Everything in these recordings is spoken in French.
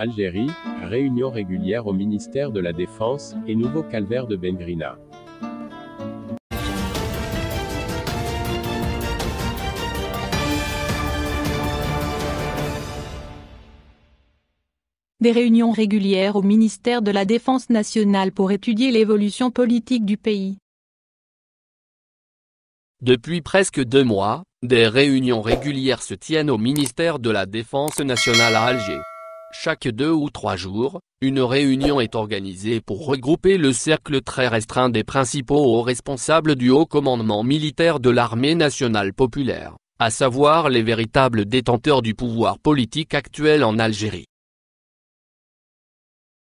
Algérie, réunion régulière au ministère de la Défense, et nouveau calvaire de Bengrina. des réunions régulières au ministère de la Défense nationale pour étudier l'évolution politique du pays. Depuis presque deux mois, des réunions régulières se tiennent au ministère de la Défense nationale à Alger. Chaque deux ou trois jours, une réunion est organisée pour regrouper le cercle très restreint des principaux hauts responsables du haut commandement militaire de l'armée nationale populaire, à savoir les véritables détenteurs du pouvoir politique actuel en Algérie.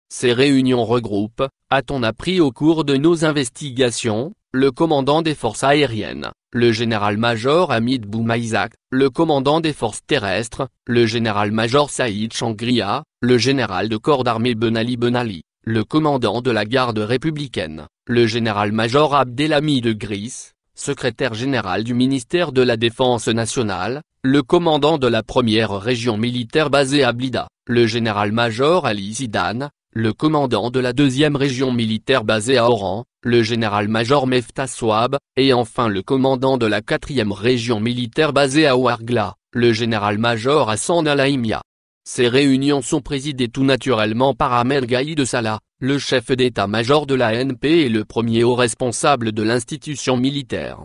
Ces réunions regroupent, a-t-on appris au cours de nos investigations, le commandant des forces aériennes, le général-major Hamid Boumaïzak, le commandant des forces terrestres, le général-major Saïd Changria, le général de corps d'armée Ben Ali Ben Ali, le commandant de la garde républicaine, le général-major Abdelhamid de Gris, secrétaire général du ministère de la Défense nationale, le commandant de la première région militaire basée à Blida, le général-major Ali Zidane, le commandant de la deuxième région militaire basée à Oran, le général-major Mefta Souab, et enfin le commandant de la 4e région militaire basée à Ouargla, le général-major Hassan Alaimia. Ces réunions sont présidées tout naturellement par Ahmed Gaïd Salah, le chef d'état-major de la NP et le premier haut responsable de l'institution militaire.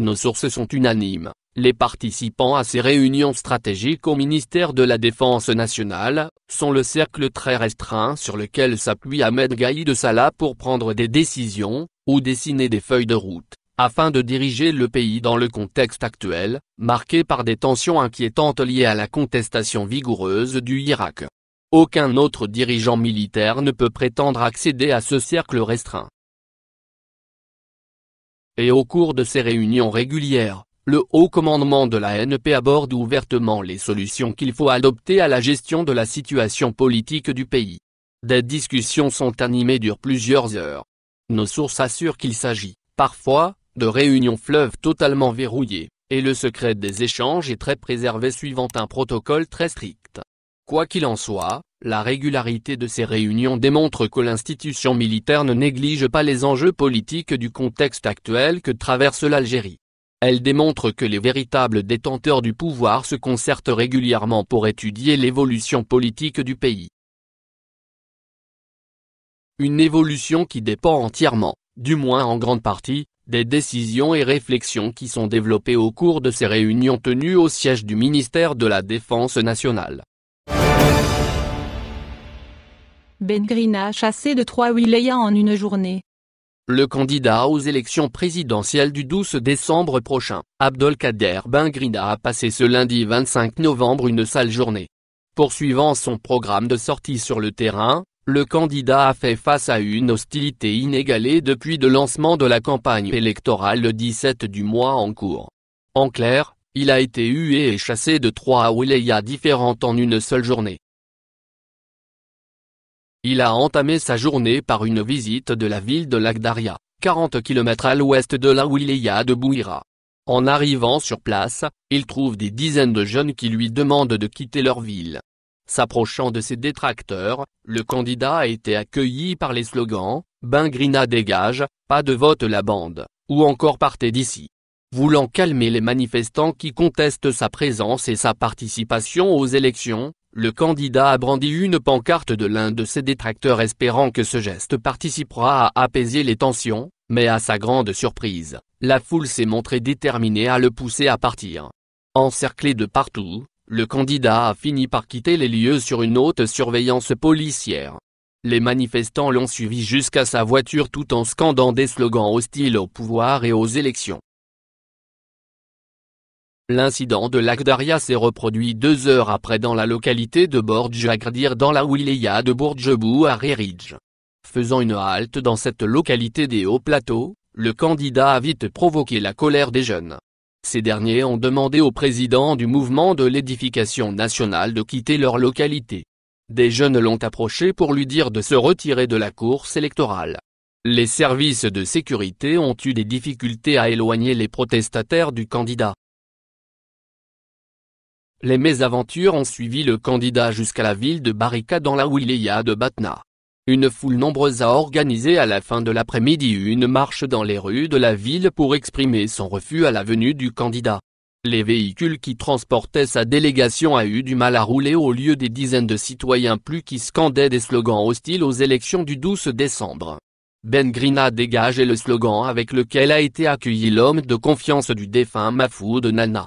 Nos sources sont unanimes. Les participants à ces réunions stratégiques au ministère de la Défense nationale, sont le cercle très restreint sur lequel s'appuie Ahmed Gaïd Salah pour prendre des décisions, ou dessiner des feuilles de route, afin de diriger le pays dans le contexte actuel, marqué par des tensions inquiétantes liées à la contestation vigoureuse du Irak. Aucun autre dirigeant militaire ne peut prétendre accéder à ce cercle restreint et au cours de ces réunions régulières, le haut commandement de la NP aborde ouvertement les solutions qu'il faut adopter à la gestion de la situation politique du pays. Des discussions sont animées durent plusieurs heures. Nos sources assurent qu'il s'agit, parfois, de réunions fleuves totalement verrouillées, et le secret des échanges est très préservé suivant un protocole très strict. Quoi qu'il en soit, la régularité de ces réunions démontre que l'institution militaire ne néglige pas les enjeux politiques du contexte actuel que traverse l'Algérie. Elle démontre que les véritables détenteurs du pouvoir se concertent régulièrement pour étudier l'évolution politique du pays. Une évolution qui dépend entièrement, du moins en grande partie, des décisions et réflexions qui sont développées au cours de ces réunions tenues au siège du ministère de la Défense nationale. Ben chassé de trois wilayas en une journée. Le candidat aux élections présidentielles du 12 décembre prochain, Abdelkader Bengrina a passé ce lundi 25 novembre une sale journée. Poursuivant son programme de sortie sur le terrain, le candidat a fait face à une hostilité inégalée depuis le lancement de la campagne électorale le 17 du mois en cours. En clair, il a été hué et chassé de trois wilayas différentes en une seule journée. Il a entamé sa journée par une visite de la ville de Lagdaria, 40 km à l'ouest de la Wilaya de Bouira. En arrivant sur place, il trouve des dizaines de jeunes qui lui demandent de quitter leur ville. S'approchant de ses détracteurs, le candidat a été accueilli par les slogans « Bingrina dégage, pas de vote la bande » ou encore « Partez d'ici ». Voulant calmer les manifestants qui contestent sa présence et sa participation aux élections, le candidat a brandi une pancarte de l'un de ses détracteurs espérant que ce geste participera à apaiser les tensions, mais à sa grande surprise, la foule s'est montrée déterminée à le pousser à partir. Encerclé de partout, le candidat a fini par quitter les lieux sur une haute surveillance policière. Les manifestants l'ont suivi jusqu'à sa voiture tout en scandant des slogans hostiles au pouvoir et aux élections. L'incident de l'Akdaria s'est reproduit deux heures après dans la localité de Bordjagrdir dans la wilaya de Bourjebou à Reridge. Faisant une halte dans cette localité des hauts plateaux, le candidat a vite provoqué la colère des jeunes. Ces derniers ont demandé au président du mouvement de l'édification nationale de quitter leur localité. Des jeunes l'ont approché pour lui dire de se retirer de la course électorale. Les services de sécurité ont eu des difficultés à éloigner les protestataires du candidat. Les mésaventures ont suivi le candidat jusqu'à la ville de Barica dans la wilaya de Batna. Une foule nombreuse a organisé à la fin de l'après-midi une marche dans les rues de la ville pour exprimer son refus à la venue du candidat. Les véhicules qui transportaient sa délégation a eu du mal à rouler au lieu des dizaines de citoyens plus qui scandaient des slogans hostiles aux élections du 12 décembre. Ben Grina dégage le slogan avec lequel a été accueilli l'homme de confiance du défunt Mafoud Nana.